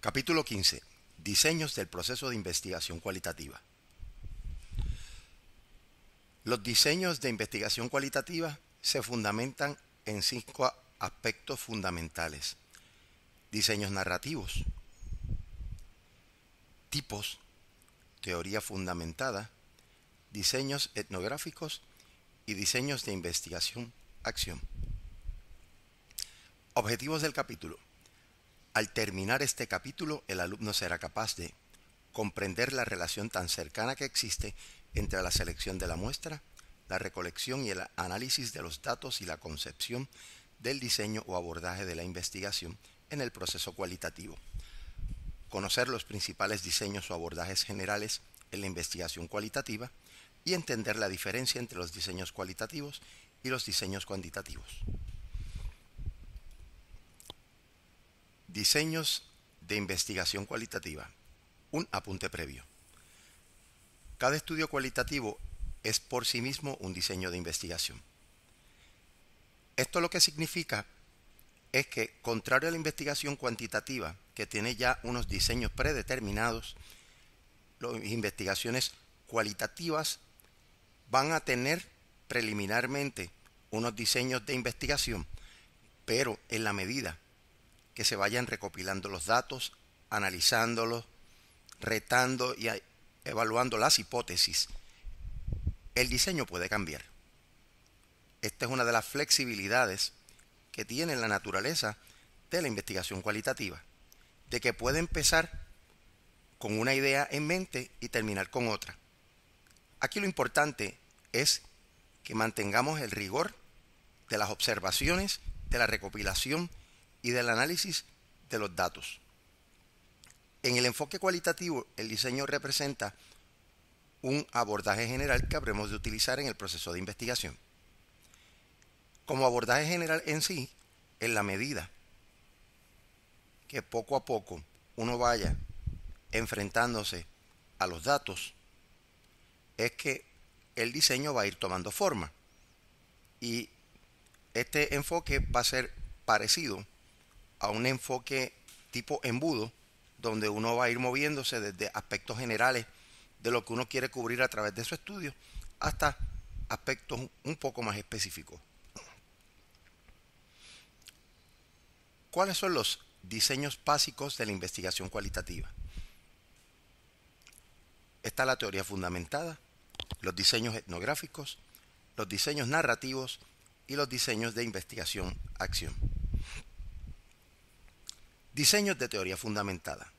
Capítulo 15. Diseños del proceso de investigación cualitativa. Los diseños de investigación cualitativa se fundamentan en cinco aspectos fundamentales. Diseños narrativos, tipos, teoría fundamentada, diseños etnográficos y diseños de investigación-acción. Objetivos del capítulo. Al terminar este capítulo, el alumno será capaz de comprender la relación tan cercana que existe entre la selección de la muestra, la recolección y el análisis de los datos y la concepción del diseño o abordaje de la investigación en el proceso cualitativo. Conocer los principales diseños o abordajes generales en la investigación cualitativa y entender la diferencia entre los diseños cualitativos y los diseños cuantitativos. Diseños de investigación cualitativa. Un apunte previo. Cada estudio cualitativo es por sí mismo un diseño de investigación. Esto lo que significa es que, contrario a la investigación cuantitativa, que tiene ya unos diseños predeterminados, las investigaciones cualitativas van a tener preliminarmente unos diseños de investigación, pero en la medida que se vayan recopilando los datos, analizándolos, retando y evaluando las hipótesis. El diseño puede cambiar. Esta es una de las flexibilidades que tiene la naturaleza de la investigación cualitativa, de que puede empezar con una idea en mente y terminar con otra. Aquí lo importante es que mantengamos el rigor de las observaciones, de la recopilación y del análisis de los datos. En el enfoque cualitativo, el diseño representa un abordaje general que habremos de utilizar en el proceso de investigación. Como abordaje general en sí, en la medida que poco a poco uno vaya enfrentándose a los datos, es que el diseño va a ir tomando forma. Y este enfoque va a ser parecido a un enfoque tipo embudo, donde uno va a ir moviéndose desde aspectos generales de lo que uno quiere cubrir a través de su estudio hasta aspectos un poco más específicos. ¿Cuáles son los diseños básicos de la investigación cualitativa? Está la teoría fundamentada, los diseños etnográficos, los diseños narrativos y los diseños de investigación-acción. Diseños de teoría fundamentada.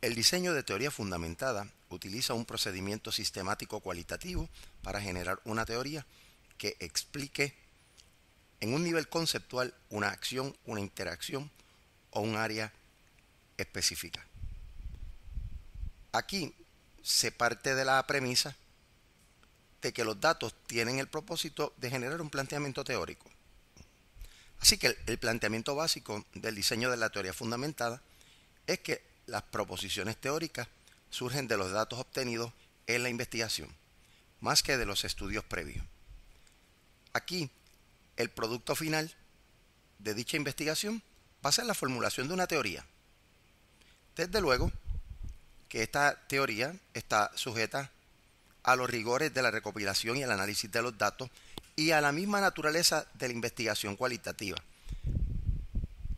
El diseño de teoría fundamentada utiliza un procedimiento sistemático cualitativo para generar una teoría que explique en un nivel conceptual una acción, una interacción o un área específica. Aquí se parte de la premisa de que los datos tienen el propósito de generar un planteamiento teórico. Así que el, planteamiento básico del diseño de la teoría fundamentada es que las proposiciones teóricas surgen de los datos obtenidos en la investigación, más que de los estudios previos. Aquí, el producto final de dicha investigación va a ser la formulación de una teoría. Desde luego que esta teoría está sujeta a los rigores de la recopilación y el análisis de los datos y a la misma naturaleza de la investigación cualitativa.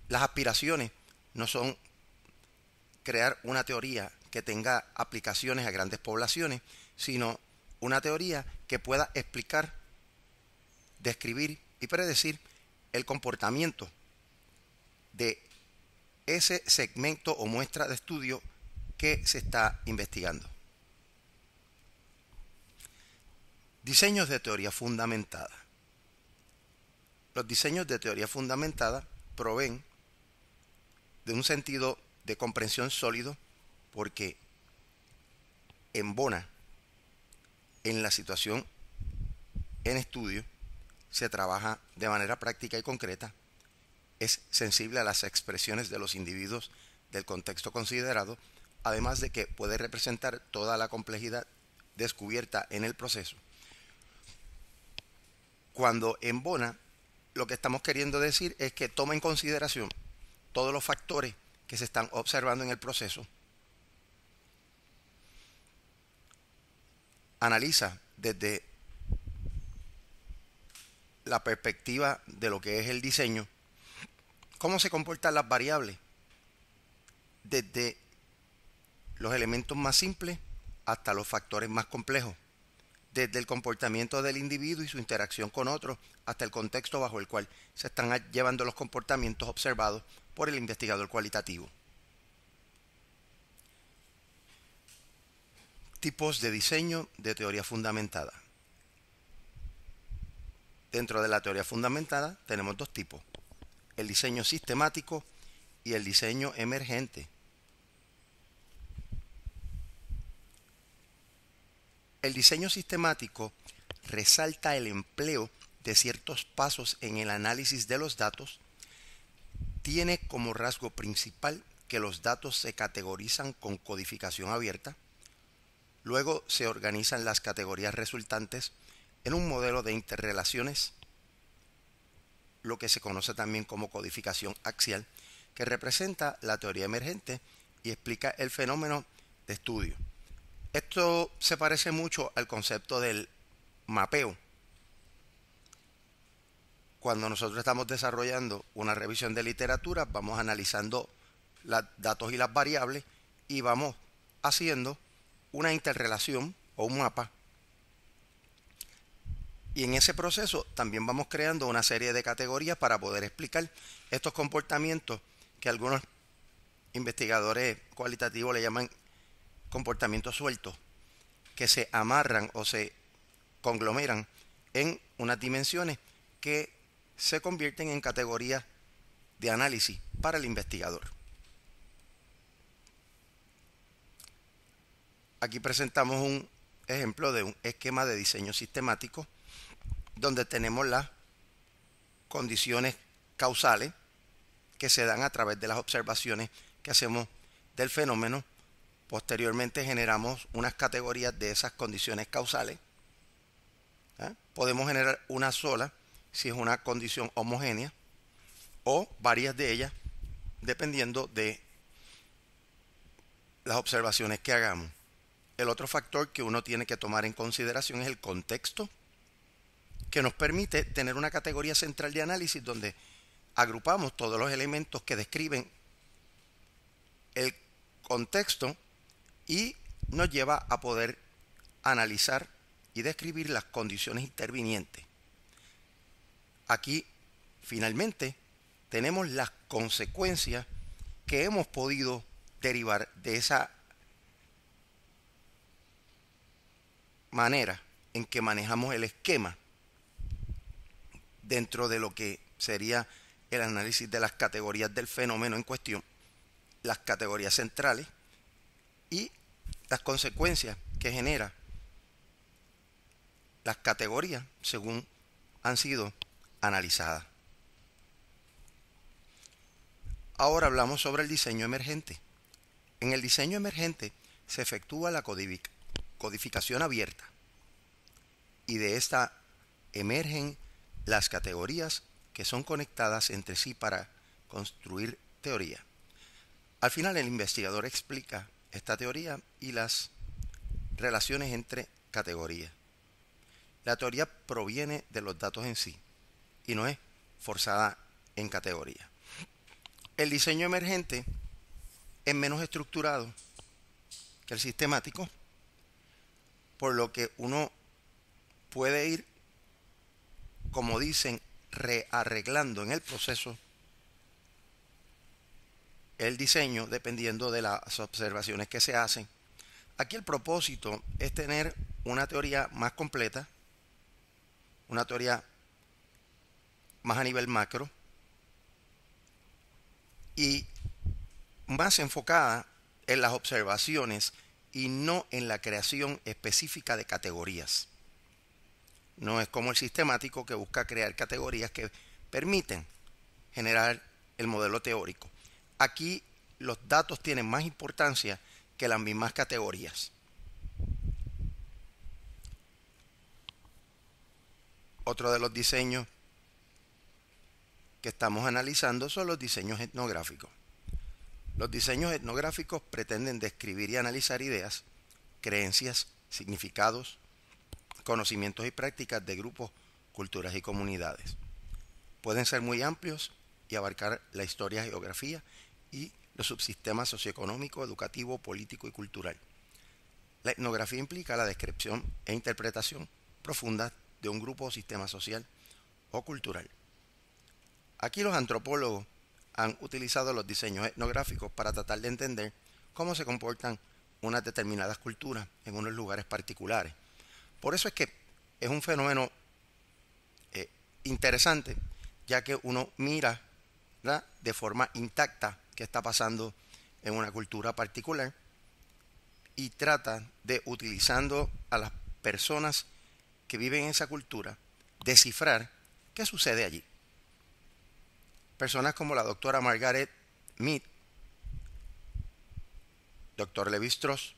Las aspiraciones no son crear una teoría que tenga aplicaciones a grandes poblaciones, sino una teoría que pueda explicar, describir y predecir el comportamiento de ese segmento o muestra de estudio que se está investigando. Diseños de teoría fundamentada. Los diseños de teoría fundamentada proveen de un sentido de comprensión sólido porque en Bona, en la situación en estudio, se trabaja de manera práctica y concreta, es sensible a las expresiones de los individuos del contexto considerado, además de que puede representar toda la complejidad descubierta en el proceso cuando en Bona lo que estamos queriendo decir es que toma en consideración todos los factores que se están observando en el proceso. Analiza desde la perspectiva de lo que es el diseño, cómo se comportan las variables, desde los elementos más simples hasta los factores más complejos desde el comportamiento del individuo y su interacción con otros hasta el contexto bajo el cual se están llevando los comportamientos observados por el investigador cualitativo. Tipos de diseño de teoría fundamentada. Dentro de la teoría fundamentada tenemos dos tipos, el diseño sistemático y el diseño emergente. El diseño sistemático resalta el empleo de ciertos pasos en el análisis de los datos, tiene como rasgo principal que los datos se categorizan con codificación abierta, luego se organizan las categorías resultantes en un modelo de interrelaciones, lo que se conoce también como codificación axial, que representa la teoría emergente y explica el fenómeno de estudio. Esto se parece mucho al concepto del mapeo. Cuando nosotros estamos desarrollando una revisión de literatura, vamos analizando los datos y las variables y vamos haciendo una interrelación o un mapa. Y en ese proceso también vamos creando una serie de categorías para poder explicar estos comportamientos que algunos investigadores cualitativos le llaman comportamientos sueltos que se amarran o se conglomeran en unas dimensiones que se convierten en categorías de análisis para el investigador. Aquí presentamos un ejemplo de un esquema de diseño sistemático donde tenemos las condiciones causales que se dan a través de las observaciones que hacemos del fenómeno Posteriormente generamos unas categorías de esas condiciones causales. ¿ah? Podemos generar una sola si es una condición homogénea o varias de ellas dependiendo de las observaciones que hagamos. El otro factor que uno tiene que tomar en consideración es el contexto que nos permite tener una categoría central de análisis donde agrupamos todos los elementos que describen el contexto y nos lleva a poder analizar y describir las condiciones intervinientes. Aquí, finalmente, tenemos las consecuencias que hemos podido derivar de esa manera en que manejamos el esquema dentro de lo que sería el análisis de las categorías del fenómeno en cuestión, las categorías centrales y las consecuencias que genera las categorías según han sido analizadas. Ahora hablamos sobre el diseño emergente. En el diseño emergente se efectúa la codificación abierta y de esta emergen las categorías que son conectadas entre sí para construir teoría. Al final el investigador explica esta teoría y las relaciones entre categorías. La teoría proviene de los datos en sí y no es forzada en categoría. El diseño emergente es menos estructurado que el sistemático, por lo que uno puede ir, como dicen, rearreglando en el proceso el diseño dependiendo de las observaciones que se hacen. Aquí el propósito es tener una teoría más completa, una teoría más a nivel macro y más enfocada en las observaciones y no en la creación específica de categorías. No es como el sistemático que busca crear categorías que permiten generar el modelo teórico aquí los datos tienen más importancia que las mismas categorías. Otro de los diseños que estamos analizando son los diseños etnográficos. Los diseños etnográficos pretenden describir y analizar ideas, creencias, significados, conocimientos y prácticas de grupos, culturas y comunidades. Pueden ser muy amplios y abarcar la historia, geografía y los subsistemas socioeconómico, educativo, político y cultural. La etnografía implica la descripción e interpretación profunda de un grupo o sistema social o cultural. Aquí los antropólogos han utilizado los diseños etnográficos para tratar de entender cómo se comportan unas determinadas culturas en unos lugares particulares. Por eso es que es un fenómeno eh, interesante, ya que uno mira de forma intacta que está pasando en una cultura particular y trata de, utilizando a las personas que viven en esa cultura, descifrar qué sucede allí. Personas como la doctora Margaret Mead, doctor Levi Strauss,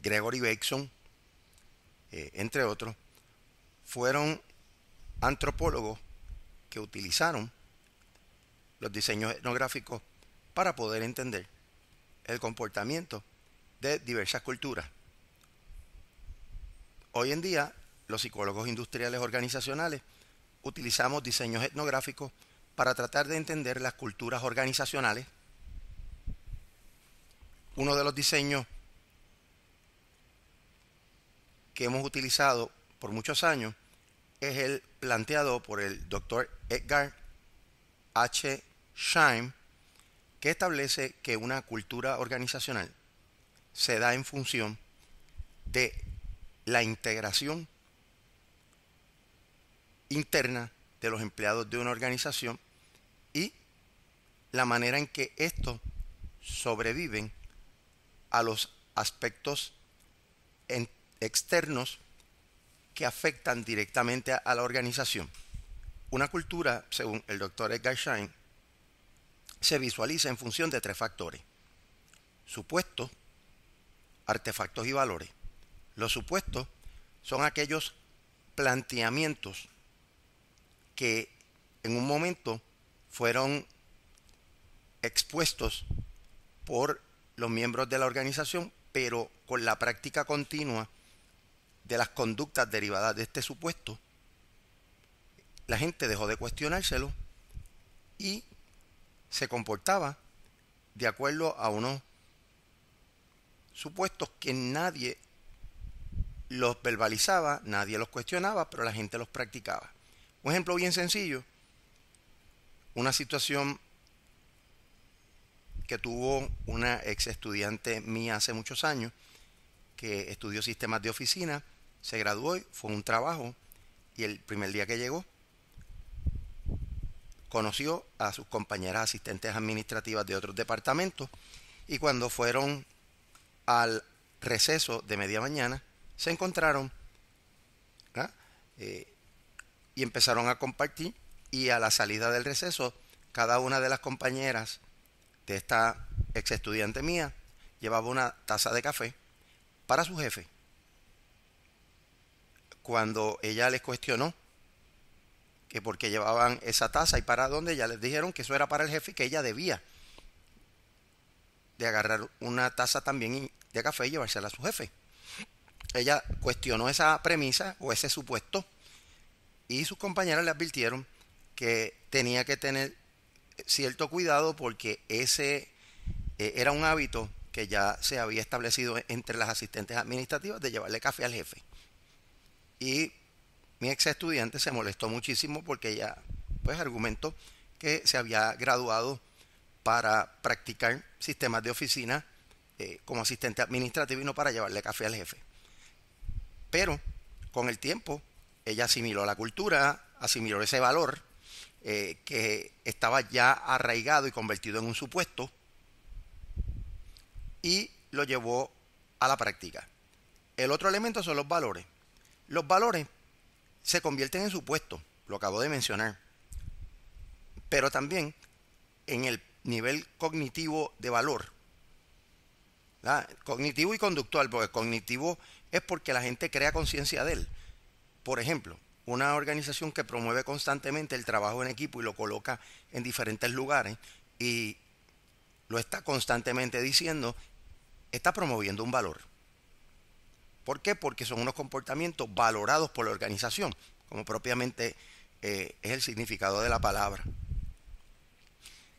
Gregory Bateson, eh, entre otros, fueron antropólogos que utilizaron los diseños etnográficos para poder entender el comportamiento de diversas culturas. Hoy en día, los psicólogos industriales organizacionales utilizamos diseños etnográficos para tratar de entender las culturas organizacionales. Uno de los diseños que hemos utilizado por muchos años es el planteado por el doctor Edgar H. Schein, que establece que una cultura organizacional se da en función de la integración interna de los empleados de una organización y la manera en que estos sobreviven a los aspectos externos que afectan directamente a la organización. Una cultura, según el doctor Edgar Schein, se visualiza en función de tres factores. Supuestos, artefactos y valores. Los supuestos son aquellos planteamientos que en un momento fueron expuestos por los miembros de la organización, pero con la práctica continua de las conductas derivadas de este supuesto, la gente dejó de cuestionárselo y se comportaba de acuerdo a unos supuestos que nadie los verbalizaba, nadie los cuestionaba, pero la gente los practicaba. Un ejemplo bien sencillo, una situación que tuvo una ex estudiante mía hace muchos años, que estudió sistemas de oficina, se graduó, fue un trabajo, y el primer día que llegó, conoció a sus compañeras asistentes administrativas de otros departamentos y cuando fueron al receso de media mañana se encontraron ¿ah? eh, y empezaron a compartir y a la salida del receso cada una de las compañeras de esta ex estudiante mía llevaba una taza de café para su jefe. Cuando ella les cuestionó que porque llevaban esa taza y para dónde, ya les dijeron que eso era para el jefe y que ella debía de agarrar una taza también de café y llevársela a su jefe. Ella cuestionó esa premisa o ese supuesto y sus compañeras le advirtieron que tenía que tener cierto cuidado porque ese eh, era un hábito que ya se había establecido entre las asistentes administrativas de llevarle café al jefe. Y mi ex estudiante se molestó muchísimo porque ella pues argumentó que se había graduado para practicar sistemas de oficina eh, como asistente administrativo y no para llevarle café al jefe. Pero con el tiempo ella asimiló la cultura, asimiló ese valor eh, que estaba ya arraigado y convertido en un supuesto y lo llevó a la práctica. El otro elemento son los valores. Los valores se convierten en supuesto lo acabo de mencionar. Pero también en el nivel cognitivo de valor. Cognitivo y conductual, porque cognitivo es porque la gente crea conciencia de él. Por ejemplo, una organización que promueve constantemente el trabajo en equipo y lo coloca en diferentes lugares y lo está constantemente diciendo, está promoviendo un valor. ¿Por qué? Porque son unos comportamientos valorados por la organización, como propiamente eh, es el significado de la palabra.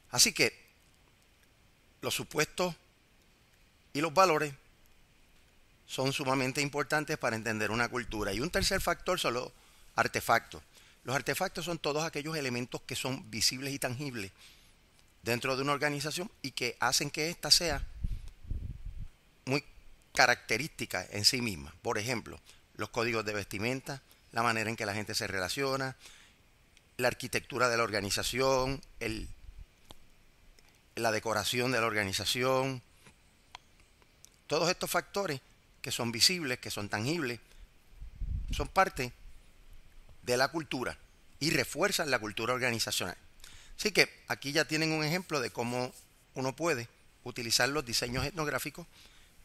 Así que los supuestos y los valores son sumamente importantes para entender una cultura. Y un tercer factor son los artefactos. Los artefactos son todos aquellos elementos que son visibles y tangibles dentro de una organización y que hacen que ésta sea características en sí mismas. Por ejemplo, los códigos de vestimenta, la manera en que la gente se relaciona, la arquitectura de la organización, la decoración de la organización. Todos estos factores que son visibles, que son tangibles, son parte de la cultura y refuerzan la cultura organizacional. Así que aquí ya tienen un ejemplo de cómo uno puede utilizar los diseños etnográficos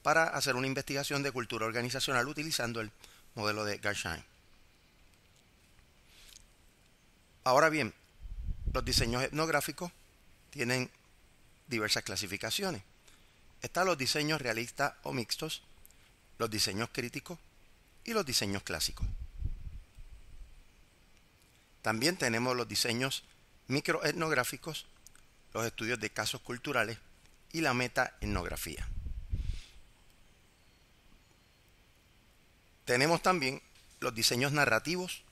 para hacer una investigación de cultura organizacional utilizando el modelo de Gersheim. Ahora bien, los diseños etnográficos tienen diversas clasificaciones. Están los diseños realistas o mixtos, los diseños críticos y los diseños clásicos. También tenemos los diseños microetnográficos, los estudios de casos culturales y la metaetnografía. Tenemos también los diseños narrativos.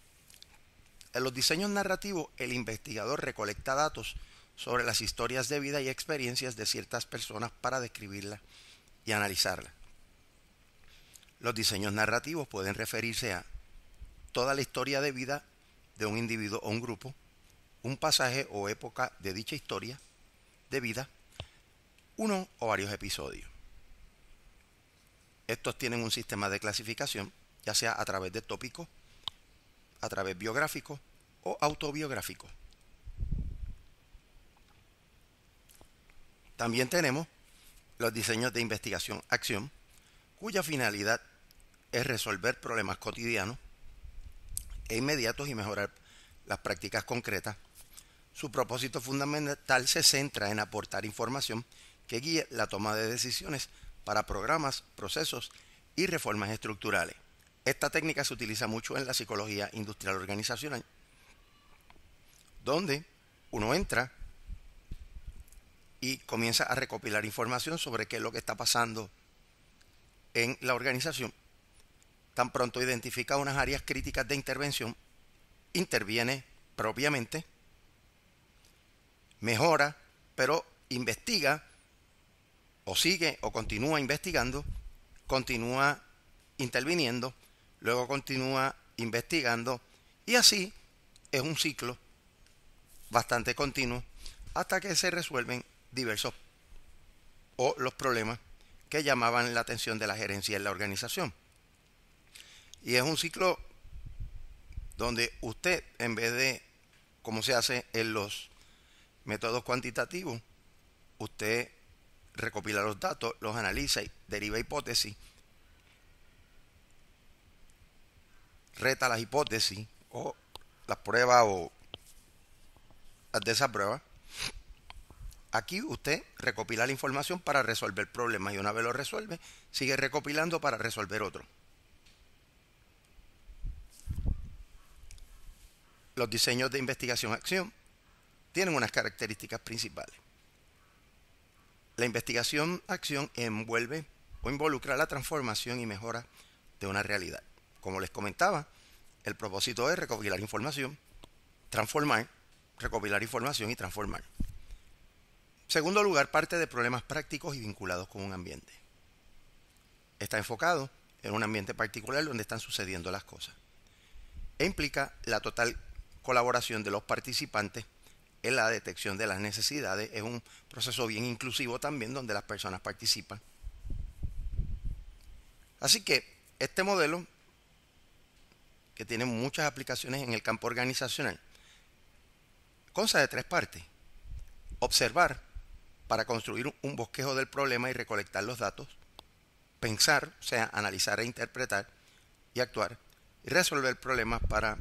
En los diseños narrativos, el investigador recolecta datos sobre las historias de vida y experiencias de ciertas personas para describirlas y analizarlas. Los diseños narrativos pueden referirse a toda la historia de vida de un individuo o un grupo, un pasaje o época de dicha historia de vida, uno o varios episodios. Estos tienen un sistema de clasificación ya sea a través de tópicos, a través biográficos o autobiográficos. También tenemos los diseños de investigación-acción, cuya finalidad es resolver problemas cotidianos e inmediatos y mejorar las prácticas concretas. Su propósito fundamental se centra en aportar información que guíe la toma de decisiones para programas, procesos y reformas estructurales. Esta técnica se utiliza mucho en la psicología industrial organizacional, donde uno entra y comienza a recopilar información sobre qué es lo que está pasando en la organización. Tan pronto identifica unas áreas críticas de intervención, interviene propiamente, mejora, pero investiga o sigue o continúa investigando, continúa interviniendo luego continúa investigando y así es un ciclo bastante continuo hasta que se resuelven diversos o los problemas que llamaban la atención de la gerencia en la organización. Y es un ciclo donde usted, en vez de, como se hace en los métodos cuantitativos, usted recopila los datos, los analiza y deriva hipótesis reta las hipótesis o las pruebas o las de Aquí usted recopila la información para resolver problemas y una vez lo resuelve, sigue recopilando para resolver otro. Los diseños de investigación-acción tienen unas características principales. La investigación-acción envuelve o involucra la transformación y mejora de una realidad. Como les comentaba, el propósito es recopilar información, transformar, recopilar información y transformar. Segundo lugar, parte de problemas prácticos y vinculados con un ambiente. Está enfocado en un ambiente particular donde están sucediendo las cosas. E implica la total colaboración de los participantes en la detección de las necesidades. Es un proceso bien inclusivo también donde las personas participan. Así que este modelo que tiene muchas aplicaciones en el campo organizacional, Cosa de tres partes. Observar para construir un bosquejo del problema y recolectar los datos. Pensar, o sea, analizar e interpretar y actuar. Y resolver problemas para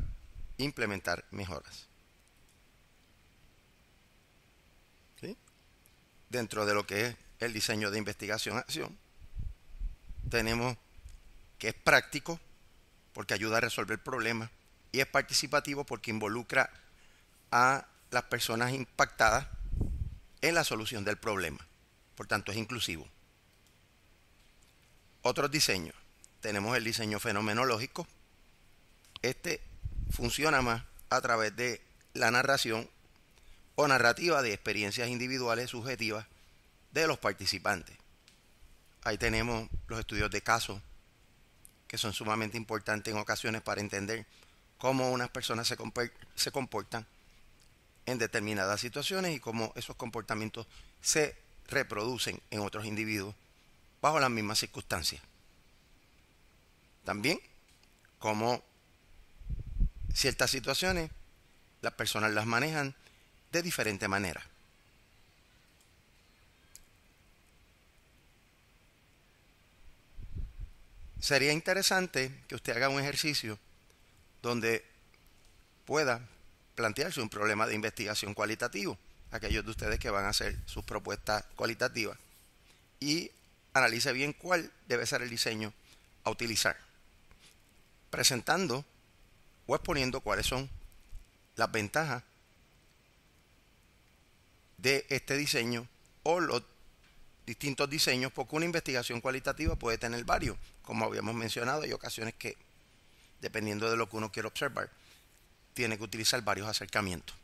implementar mejoras. Dentro de lo que es el diseño de investigación-acción, tenemos que es práctico, porque ayuda a resolver problemas y es participativo porque involucra a las personas impactadas en la solución del problema. Por tanto, es inclusivo. Otros diseños. Tenemos el diseño fenomenológico. Este funciona más a través de la narración o narrativa de experiencias individuales subjetivas de los participantes. Ahí tenemos los estudios de caso, que son sumamente importantes en ocasiones para entender cómo unas personas se, comportan en determinadas situaciones y cómo esos comportamientos se reproducen en otros individuos bajo las mismas circunstancias. También cómo ciertas situaciones las personas las manejan de diferente manera. sería interesante que usted haga un ejercicio donde pueda plantearse un problema de investigación cualitativo, aquellos de ustedes que van a hacer sus propuestas cualitativas, y analice bien cuál debe ser el diseño a utilizar, presentando o exponiendo cuáles son las ventajas de este diseño o los distintos diseños, porque una investigación cualitativa puede tener varios, como habíamos mencionado, hay ocasiones que, dependiendo de lo que uno quiera observar, tiene que utilizar varios acercamientos.